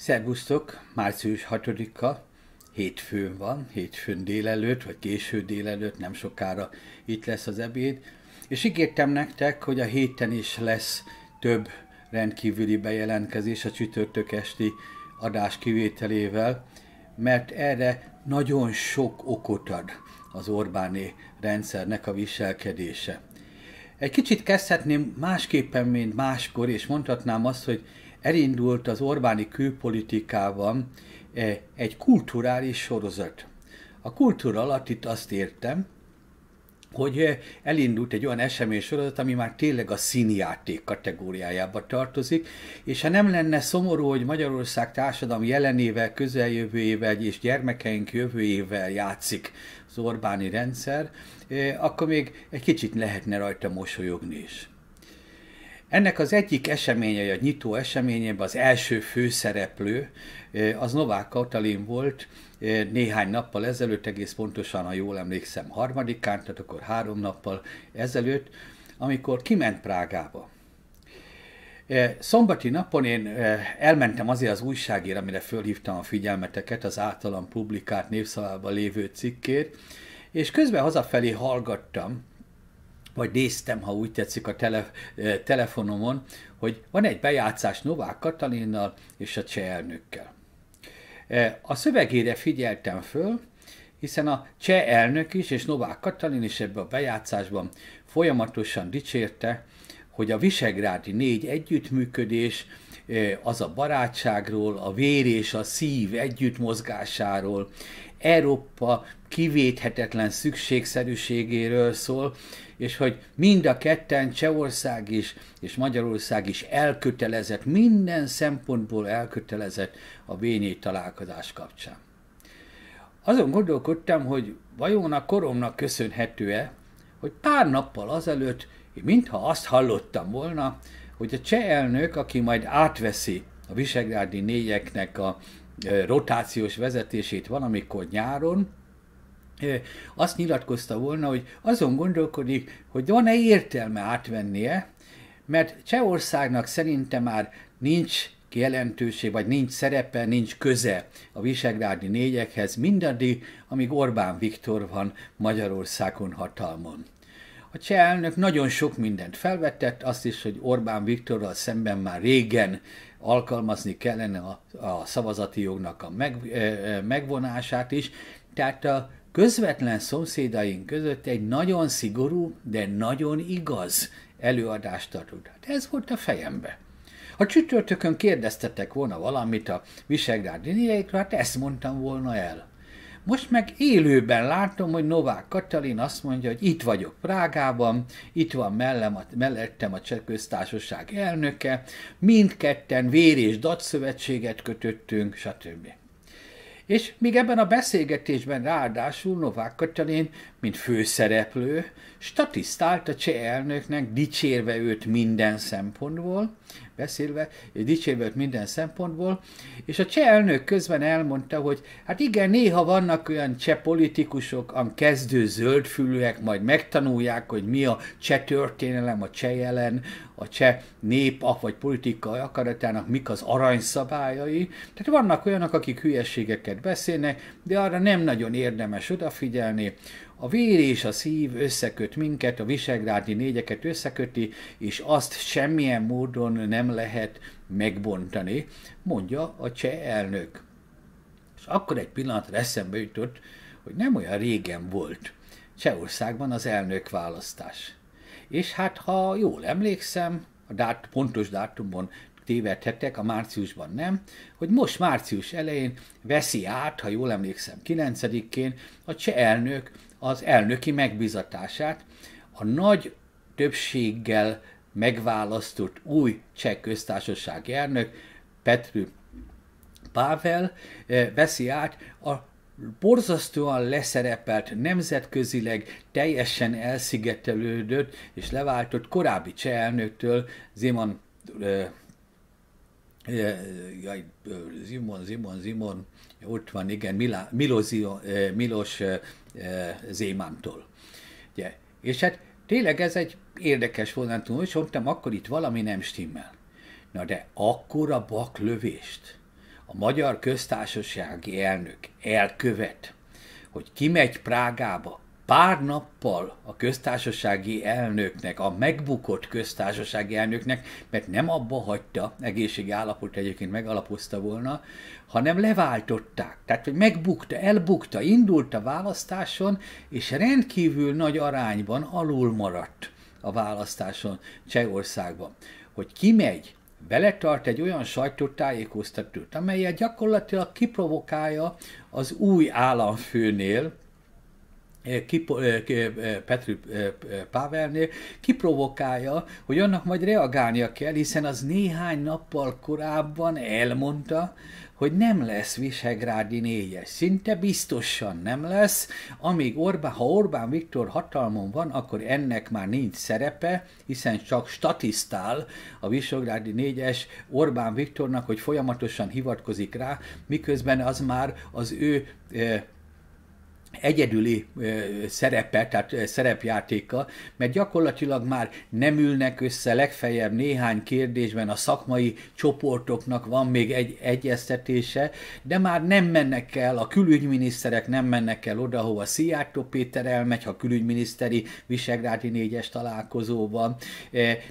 Szervusztok! Március 6-a, hétfőn van, hétfőn délelőtt, vagy késő délelőtt, nem sokára itt lesz az ebéd. És ígértem nektek, hogy a héten is lesz több rendkívüli bejelentkezés a csütörtök esti adás kivételével, mert erre nagyon sok okot ad az Orbáni rendszernek a viselkedése. Egy kicsit kezdhetném másképpen, mint máskor, és mondhatnám azt, hogy elindult az Orbáni külpolitikában eh, egy kulturális sorozat. A kultúra alatt itt azt értem, hogy eh, elindult egy olyan esemény sorozat, ami már tényleg a színjáték kategóriájába tartozik, és ha nem lenne szomorú, hogy Magyarország társadalom jelenével, közeljövőjével és gyermekeink jövőjével játszik az Orbáni rendszer, eh, akkor még egy kicsit lehetne rajta mosolyogni is. Ennek az egyik eseménye, a nyitó eseményében az első főszereplő, az Novák Katalin volt néhány nappal ezelőtt, egész pontosan, ha jól emlékszem, harmadikán, tehát akkor három nappal ezelőtt, amikor kiment Prágába. Szombati napon én elmentem azért az újságért, amire fölhívtam a figyelmeteket, az általam publikált névszalában lévő cikkét, és közben hazafelé hallgattam, vagy néztem, ha úgy tetszik a tele, telefonomon, hogy van egy bejátszás Novák Katalinnal és a cseh elnökkel. A szövegére figyeltem föl, hiszen a cseh elnök is és Novák Katalin is ebben a bejátszásban folyamatosan dicsérte, hogy a visegrádi négy együttműködés, az a barátságról, a vér és a szív együttmozgásáról, Európa kivéthetetlen szükségszerűségéről szól, és hogy mind a ketten Csehország is, és Magyarország is elkötelezett, minden szempontból elkötelezett a v találkozás kapcsán. Azon gondolkodtam, hogy vajon a koromnak köszönhető-e, hogy pár nappal azelőtt én mintha azt hallottam volna, hogy a cseh elnök, aki majd átveszi a visegrádi négyeknek a rotációs vezetését valamikor nyáron, azt nyilatkozta volna, hogy azon gondolkodik, hogy van-e értelme átvennie, mert Csehországnak szerintem már nincs jelentőség, vagy nincs szerepe, nincs köze a visegrádi négyekhez mindaddig, amíg Orbán Viktor van Magyarországon hatalmon. A cseh elnök nagyon sok mindent felvetett, azt is, hogy Orbán Viktorral szemben már régen alkalmazni kellene a, a szavazati jognak a meg, e, megvonását is. Tehát a közvetlen szomszédaink között egy nagyon szigorú, de nagyon igaz előadást tartott. Hát ez volt a fejembe. Ha csütörtökön kérdeztetek volna valamit a visegrádi négyekről, hát ezt mondtam volna el. Most meg élőben látom, hogy Novák Katalin azt mondja, hogy itt vagyok Prágában, itt van mellem a, mellettem a Cseh köztársaság elnöke, mindketten vér és datszövetséget kötöttünk, stb. És még ebben a beszélgetésben ráadásul Novák Katalin, mint főszereplő, statisztált a cseh elnöknek, dicsérve őt minden szempontból, beszélve, és dicsérve minden szempontból, és a cseh elnök közben elmondta, hogy hát igen, néha vannak olyan cseh politikusok, am kezdő zöldfülűek, majd megtanulják, hogy mi a cseh történelem, a cseh jelen, a cseh nép vagy politikai akaratának mik az aranyszabályai. Tehát vannak olyanok, akik hülyeségeket beszélnek, de arra nem nagyon érdemes odafigyelni. A vér és a szív összeköt minket, a visegrádi négyeket összeköti, és azt semmilyen módon nem lehet megbontani, mondja a cseh elnök. És akkor egy pillanatra eszembe jutott, hogy nem olyan régen volt Csehországban az elnök választás. És hát, ha jól emlékszem, a dát, pontos dátumon tévedhetek, a márciusban nem, hogy most március elején veszi át, ha jól emlékszem, 9-én a cseh elnök az elnöki megbizatását a nagy többséggel megválasztott új cseh köztársaság elnök Petr Pavel eh, veszi át a borzasztóan leszerepelt, nemzetközileg teljesen elszigetelődött és leváltott korábbi cseh elnöktől, Zeman eh, Zimon, Zimon, Zimon, ott van, igen, Milá, Milos, Milos Zémántól. Ugye? És hát tényleg ez egy érdekes vonatul, és mondtam, akkor itt valami nem stimmel. Na de akkora baklövést a magyar köztársasági elnök elkövet, hogy kimegy Prágába, pár nappal a köztársasági elnöknek, a megbukott köztársasági elnöknek, mert nem abba hagyta, egészségi állapot egyébként megalapozta volna, hanem leváltották. Tehát, hogy megbukta, elbukta, indult a választáson, és rendkívül nagy arányban alul maradt a választáson Csehországban. Hogy kimegy, beletart egy olyan sajtótájékoztatót, amelyet gyakorlatilag kiprovokálja az új államfőnél, Eh, kipo, eh, eh, Petri Pavelnél, kiprovokálja, hogy annak majd reagálnia kell, hiszen az néhány nappal korábban elmondta, hogy nem lesz Visegrádi négyes. Szinte biztosan nem lesz, amíg Orbán, ha Orbán Viktor hatalmon van, akkor ennek már nincs szerepe, hiszen csak statisztál a Visegrádi négyes Orbán Viktornak, hogy folyamatosan hivatkozik rá, miközben az már az ő egyedüli szerepe, tehát szerepjátéka, mert gyakorlatilag már nem ülnek össze legfeljebb néhány kérdésben a szakmai csoportoknak van még egy egyeztetése, de már nem mennek el, a külügyminiszterek nem mennek el oda, hova Szijjártó Péter elmegy, ha külügyminiszteri Visegrádi négyes találkozó van,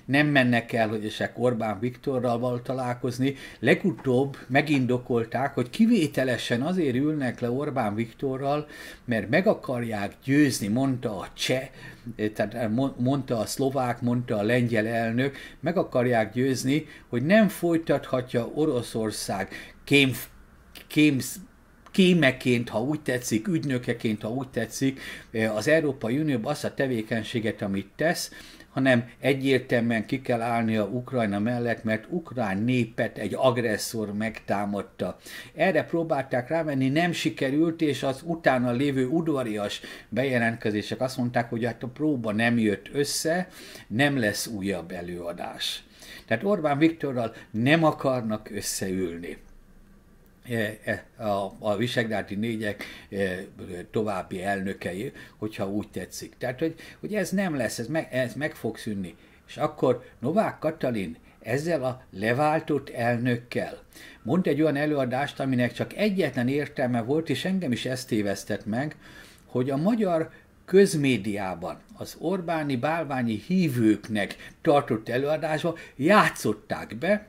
nem mennek el, hogy esetleg Orbán Viktorral való találkozni. Legutóbb megindokolták, hogy kivételesen azért ülnek le Orbán Viktorral, mert mert meg akarják győzni, mondta a cseh, eh, tehát eh, mondta a szlovák, mondta a lengyel elnök, meg akarják győzni, hogy nem folytathatja Oroszország kém, kém, kémeként, ha úgy tetszik, ügynökeként, ha úgy tetszik, eh, az Európai Unióban azt a tevékenységet, amit tesz, hanem egyértelműen ki kell a Ukrajna mellett, mert ukrán népet egy agresszor megtámadta. Erre próbálták rávenni, nem sikerült, és az utána lévő udvarias bejelentkezések azt mondták, hogy hát a próba nem jött össze, nem lesz újabb előadás. Tehát Orbán Viktorral nem akarnak összeülni. E, e, a, a visegrádi négyek e, további elnökei, hogyha úgy tetszik. Tehát, hogy, hogy ez nem lesz, ez meg, ez meg fog szűnni. És akkor Novák Katalin ezzel a leváltott elnökkel mond egy olyan előadást, aminek csak egyetlen értelme volt, és engem is ezt tévesztett meg, hogy a magyar közmédiában az Orbáni bálványi hívőknek tartott előadásba játszották be,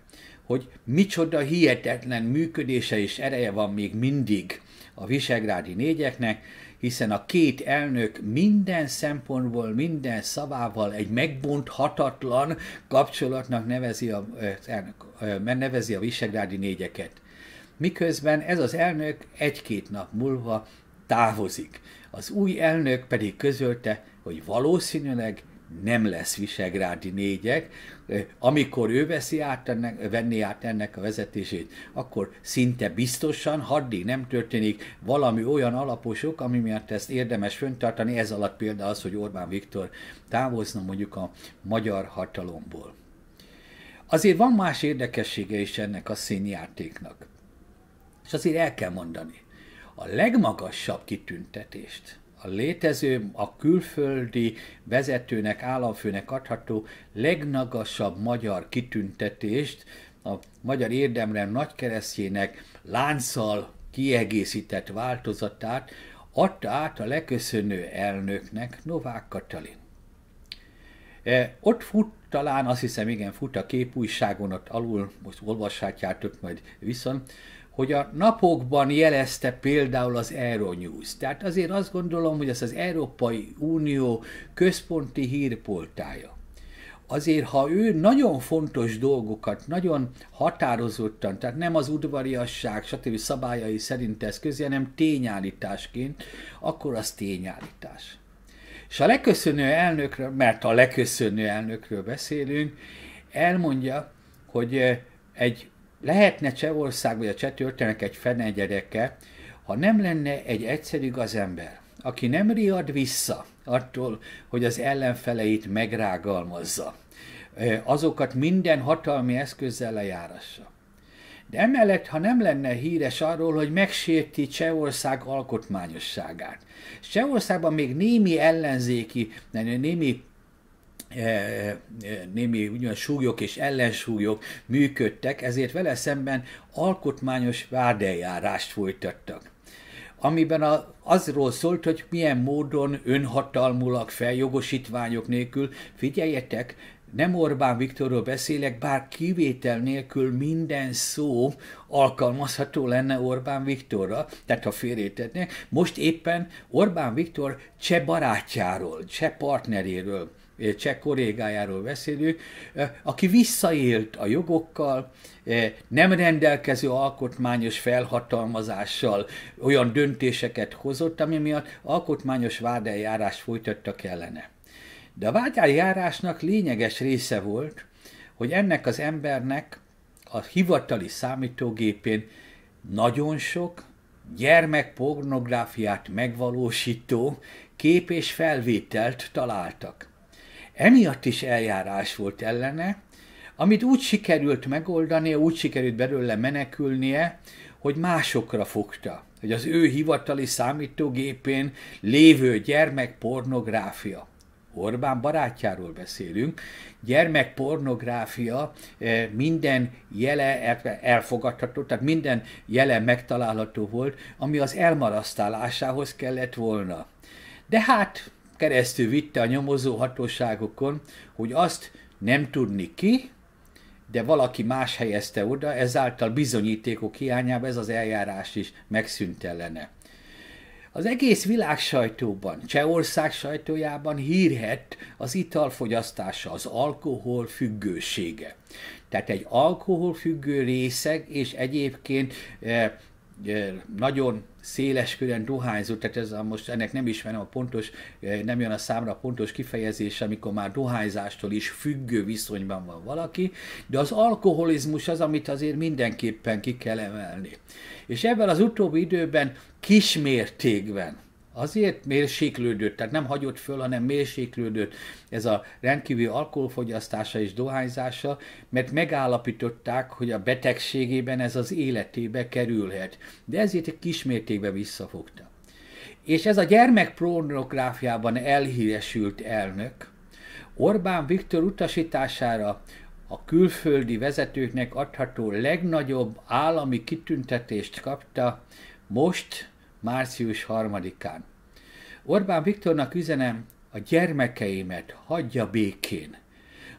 hogy micsoda hihetetlen működése és ereje van még mindig a visegrádi négyeknek, hiszen a két elnök minden szempontból, minden szavával egy megbonthatatlan kapcsolatnak nevezi a, elnök, nevezi a visegrádi négyeket. Miközben ez az elnök egy-két nap múlva távozik. Az új elnök pedig közölte, hogy valószínűleg nem lesz visegrádi négyek, amikor ő veszi át ennek, venni át ennek a vezetését, akkor szinte biztosan, haddig nem történik valami olyan alapos ok, ami miatt ezt érdemes föntartani, ez alatt például az, hogy Orbán Viktor távozna mondjuk a magyar hatalomból. Azért van más érdekessége is ennek a színjátéknak. És azért el kell mondani, a legmagasabb kitüntetést – a létező, a külföldi vezetőnek, államfőnek adható legnagasabb magyar kitüntetést, a magyar érdemrend keresztjének lánccal kiegészített változatát adta át a leköszönő elnöknek Novák Katalin. E, ott fut talán, azt hiszem igen, fut a képújságon, ott alul, most olvashatjátok majd viszont, hogy a napokban jelezte például az Euronews. Tehát azért azt gondolom, hogy ez az Európai Unió központi hírpoltája. Azért, ha ő nagyon fontos dolgokat, nagyon határozottan, tehát nem az udvariasság, stb. szabályai szerint ez közé, hanem tényállításként, akkor az tényállítás. És a leköszönő elnökről, mert a leköszönő elnökről beszélünk, elmondja, hogy eh, egy Lehetne Csehország vagy a cseh történek egy fene gyereke, ha nem lenne egy egyszerű gazember, aki nem riad vissza attól, hogy az ellenfeleit megrágalmazza, azokat minden hatalmi eszközzel lejárassa. De emellett, ha nem lenne híres arról, hogy megsérti Csehország alkotmányosságát. Csehországban még némi ellenzéki, némi Eh, eh, némi úgymond súlyok és ellensúlyok működtek, ezért vele szemben alkotmányos vádeljárást folytattak amiben a, azról szólt, hogy milyen módon fel, jogosítványok nélkül, figyeljetek, nem Orbán Viktorról beszélek, bár kivétel nélkül minden szó alkalmazható lenne Orbán Viktorra, tehát ha félrétetnék, most éppen Orbán Viktor cseh barátjáról, cseh partneréről Eh, cseh kollégájáról beszélünk, eh, aki visszaélt a jogokkal, eh, nem rendelkező alkotmányos felhatalmazással olyan döntéseket hozott, ami miatt alkotmányos vádeljárást folytattak ellene. De a vádeljárásnak lényeges része volt, hogy ennek az embernek a hivatali számítógépén nagyon sok gyermekpornográfiát megvalósító kép és felvételt találtak. Emiatt is eljárás volt ellene, amit úgy sikerült megoldani, úgy sikerült belőle menekülnie, hogy másokra fogta, hogy az ő hivatali számítógépén lévő gyermekpornográfia. Orbán barátjáról beszélünk, gyermekpornográfia eh, minden jele e-, elfogadható, tehát minden jele megtalálható volt, ami az elmarasztálásához kellett volna. De hát keresztül vitte a nyomozó hatóságokon, hogy azt nem tudni ki, de valaki más helyezte oda, ezáltal bizonyítékok hiányában ez az eljárás is ellene. Az egész világ sajtóban, Csehország sajtójában hírhet az italfogyasztása, az alkohol függősége. Tehát egy alkoholfüggő részeg és egyébként eh, nagyon széles körön dohányzó, tehát ez a, most ennek nem ismerem a pontos, eh, nem jön a számra a pontos kifejezés, amikor már dohányzástól is függő viszonyban van valaki, de az alkoholizmus az, amit azért mindenképpen ki kell emelni. És ebben az utóbbi időben kismértékben Azért mérséklődött, tehát nem hagyott föl, hanem mérséklődött ez a rendkívül alkoholfogyasztása és dohányzása, mert megállapították, hogy a betegségében ez az életébe kerülhet. De ezért egy kismértékben visszafogta. És ez a gyermekpornográfiában elhíresült elnök Orbán Viktor utasítására a külföldi vezetőknek adható legnagyobb állami kitüntetést kapta most március 3-án. Orbán Viktornak üzenem, a gyermekeimet hagyja békén.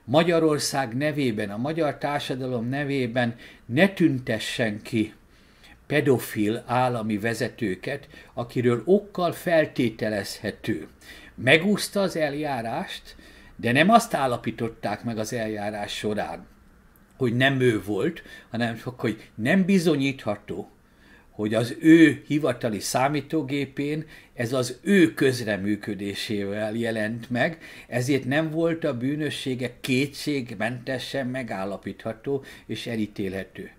Magyarország nevében, a magyar társadalom nevében ne tüntessen ki pedofil állami vezetőket, akiről okkal feltételezhető. Megúszta az eljárást, de nem azt állapították meg az eljárás során, hogy nem ő volt, hanem hogy nem bizonyítható, hogy az ő hivatali számítógépén ez az ő közreműködésével jelent meg, ezért nem volt a bűnössége kétségmentesen megállapítható és elítélhető.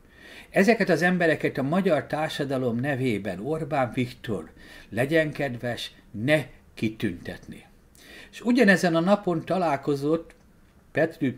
Ezeket az embereket a magyar társadalom nevében Orbán Viktor legyen kedves, ne kitüntetni. És ugyanezen a napon találkozott Petri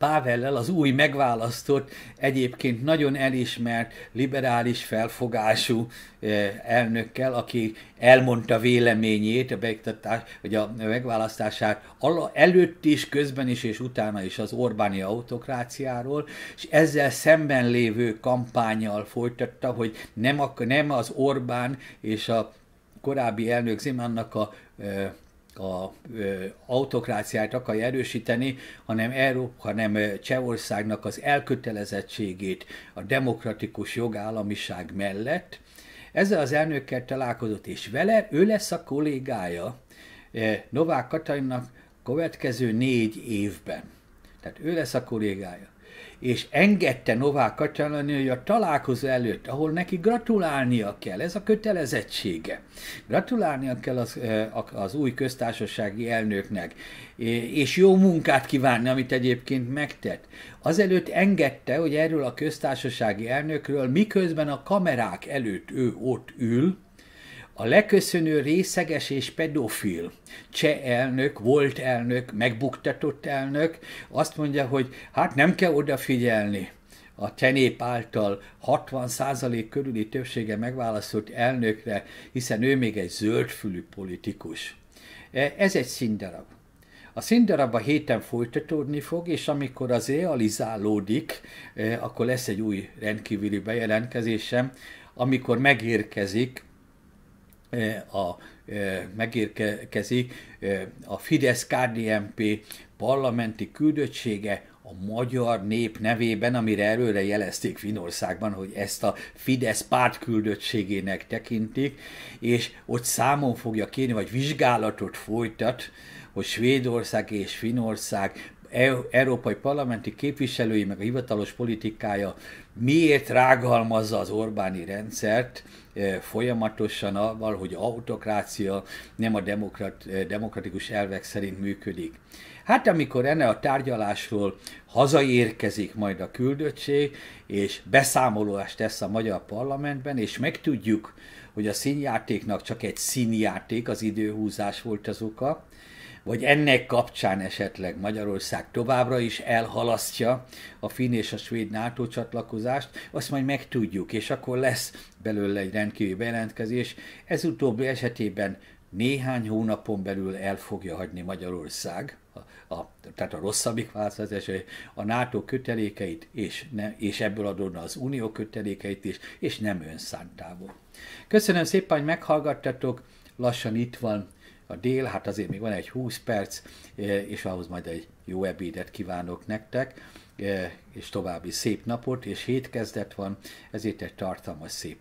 Pávellel az új megválasztott, egyébként nagyon elismert, liberális felfogású eh, elnökkel, aki elmondta véleményét a beiktatás, vagy a megválasztását előtt is, közben is és utána is az Orbáni autokráciáról, és ezzel szemben lévő kampányjal folytatta, hogy nem, a, nem az Orbán és a korábbi elnök Zimánnak a eh, a ö, autokráciát akarja erősíteni, hanem Európa, hanem Csehországnak az elkötelezettségét a demokratikus jogállamiság mellett. Ezzel az elnökkel találkozott, és vele ő lesz a kollégája Novák Katalinnak következő négy évben. Tehát ő lesz a kollégája és engedte Novák Katalani, hogy a találkozó előtt, ahol neki gratulálnia kell, ez a kötelezettsége. Gratulálnia kell az, eh, az új köztársasági elnöknek, eh, és jó munkát kívánni, amit egyébként megtett. Azelőtt engedte, hogy erről a köztársasági elnökről miközben a kamerák előtt ő ott ül, a leköszönő részeges és pedofil cseh elnök, volt elnök, megbuktatott elnök azt mondja, hogy hát nem kell odafigyelni a tenép által 60% körüli többsége megválasztott elnökre, hiszen ő még egy zöldfülű politikus. E, ez egy színdarab. A színdarab a héten folytatódni fog, és amikor az realizálódik, e, akkor lesz egy új rendkívüli bejelentkezésem, amikor megérkezik Eh, a, eh, megérkezik eh, a fidesz KDMP parlamenti küldöttsége a magyar nép nevében, amire előre jelezték Finországban, hogy ezt a Fidesz pártküldöttségének tekintik, és ott számon fogja kérni, vagy vizsgálatot folytat, hogy Svédország és Finország európai parlamenti képviselői, meg a hivatalos politikája miért rágalmazza az Orbáni rendszert eh, folyamatosan avval, hogy autokrácia nem a demokrat, eh, demokratikus elvek szerint működik. Hát amikor enne a tárgyalásról hazaérkezik majd a küldöttség, és beszámolóást tesz a magyar parlamentben, és megtudjuk, hogy a színjátéknak csak egy színjáték, az időhúzás volt az oka, vagy ennek kapcsán esetleg Magyarország továbbra is elhalasztja a finn és a svéd NATO csatlakozást, azt majd megtudjuk, és akkor lesz belőle egy rendkívüli bejelentkezés. Ez utóbbi esetében néhány hónapon belül el fogja hagyni Magyarország, a, a, tehát a rosszabbik változás, a NATO kötelékeit, és, ne, és ebből adódna az unió kötelékeit is, és nem önszántából. Köszönöm szépen, hogy meghallgattatok, lassan itt van a dél, hát azért még van egy 20 perc, e, és ahhoz majd egy jó ebédet kívánok nektek, e, és további szép napot, és hétkezdet van, ezért egy tartalmas szép